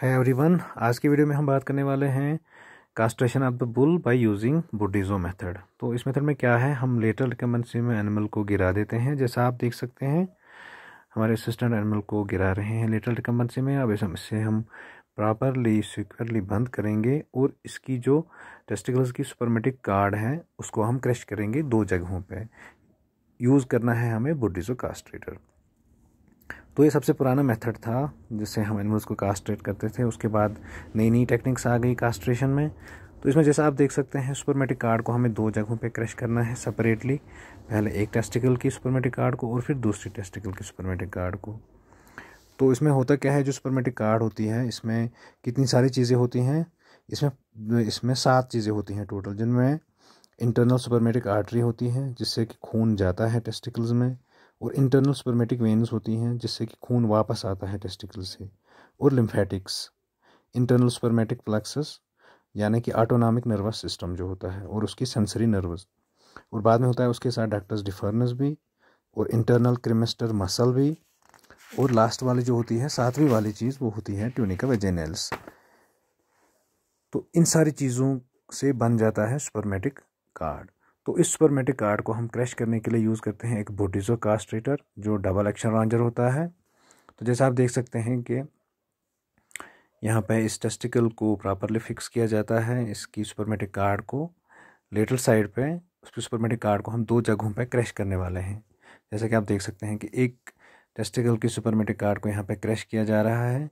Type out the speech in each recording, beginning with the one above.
है एवरीवन आज की वीडियो में हम बात करने वाले हैं castration of the bull by using Burdizzo method तो इस मेथड में क्या है हम लेटरल रिकमेंसी में एनिमल को गिरा देते हैं जैसा आप देख सकते हैं हमारे असिस्टेंट एनिमल को गिरा रहे हैं लेटरल रिकमेंसी में अब इसे हम प्रॉपरली सिक्योरली बंद करेंगे और इसकी जो टेस्टिकल्स की सुपरमेटिक कार्ड है उसको हम क्रश करेंगे दो जगहों पर यूज़ करना है हमें बुडिज़ो कास्ट्रेटर तो ये सबसे पुराना मेथड था जिससे हम एनिमल्स को कास्ट्रेट करते थे उसके बाद नई नई टेक्निक्स आ गई कास्ट्रेशन में तो इसमें जैसा आप देख सकते हैं सुपरमेटिक कार्ड को हमें दो जगहों पे क्रश करना है सेपरेटली पहले एक टेस्टिकल की सुपरमेटिक कार्ड को और फिर दूसरी टेस्टिकल की सुपरमेटिक कार्ड को तो इसमें होता क्या है जो सुपरमेटिक कार्ड होती है इसमें कितनी सारी चीज़ें होती हैं इसमें इसमें सात चीज़ें होती हैं टोटल जिनमें इंटरनल सुपरमेटिक आर्टरी होती है जिससे कि खून जाता है टेस्टिकल्स में और इंटरनल स्पर्मेटिक वेन्स होती हैं जिससे कि खून वापस आता है टेस्टिकल से और लिम्फेटिक्स इंटरनल स्पर्मेटिक प्लेक्सस यानी कि ऑटोनॉमिक नर्वस सिस्टम जो होता है और उसकी सेंसरी नर्वस और बाद में होता है उसके साथ डॉक्टर्स डिफर्नस भी और इंटरनल क्रिमेस्टर मसल भी और लास्ट वाली जो होती है सातवीं वाली चीज़ वो होती है ट्यूनिका वेजेनेल्स तो इन सारी चीज़ों से बन जाता है स्पर्मेटिक कार्ड तो इस सुपरमेटिक कार्ड को हम क्रैश करने के लिए यूज़ करते हैं एक बोटिजो कास्ट्रेटर जो डबल एक्शन रॉन्जर होता है तो जैसा आप देख सकते हैं कि यहाँ पर इस टेस्टिकल को प्रॉपरली फिक्स किया जाता है इसकी सुपरमेटिक कार्ड को लेटर साइड पे उसकी सुपरमेटिक कार्ड को हम दो जगहों पर क्रैश करने वाले हैं जैसा कि आप देख सकते हैं कि एक टेस्टिकल की सुपरमेटिक कार्ड को यहाँ पर क्रैश किया जा रहा है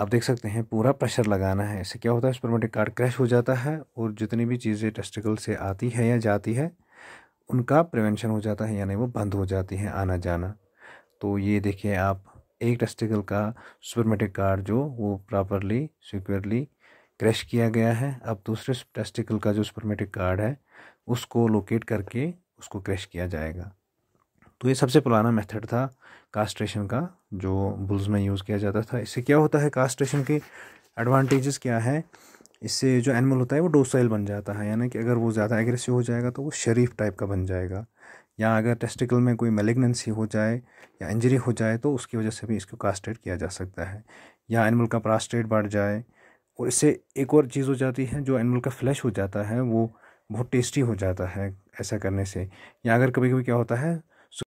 आप देख सकते हैं पूरा प्रेशर लगाना है इससे क्या होता है स्पर्मेटिक कार्ड क्रैश हो जाता है और जितनी भी चीज़ें टेस्टिकल से आती है या जाती है उनका प्रिवेंशन हो जाता है यानी वो बंद हो जाती है आना जाना तो ये देखिए आप एक टेस्टिकल का स्पर्मेटिक कार्ड जो वो प्रॉपरली सिक्योरली क्रैश किया गया है अब दूसरे टेस्टिकल का जो स्पर्मेटिक कार्ड है उसको लोकेट करके उसको क्रैश किया जाएगा तो ये सबसे पुराना मेथड था कास्ट्रेशन का जो बुल्स में यूज़ किया जाता था इससे क्या होता है कास्ट्रेशन के एडवांटेजेस क्या है इससे जो एनिमल होता है वो डोसाइल बन जाता है यानी कि अगर वो ज़्यादा एग्रेसिव हो जाएगा तो वो शरीफ टाइप का बन जाएगा या अगर टेस्टिकल में कोई मेलेग्नेंसी हो जाए या इंजरी हो जाए तो उसकी वजह से भी इसको कास्ट्रेट किया जा सकता है या एनिमल का प्रास्ट्रेट बढ़ जाए और इससे एक और चीज़ हो जाती है जो एनिमल का फ्लैश हो जाता है वो बहुत टेस्टी हो जाता है ऐसा करने से या अगर कभी कभी क्या होता है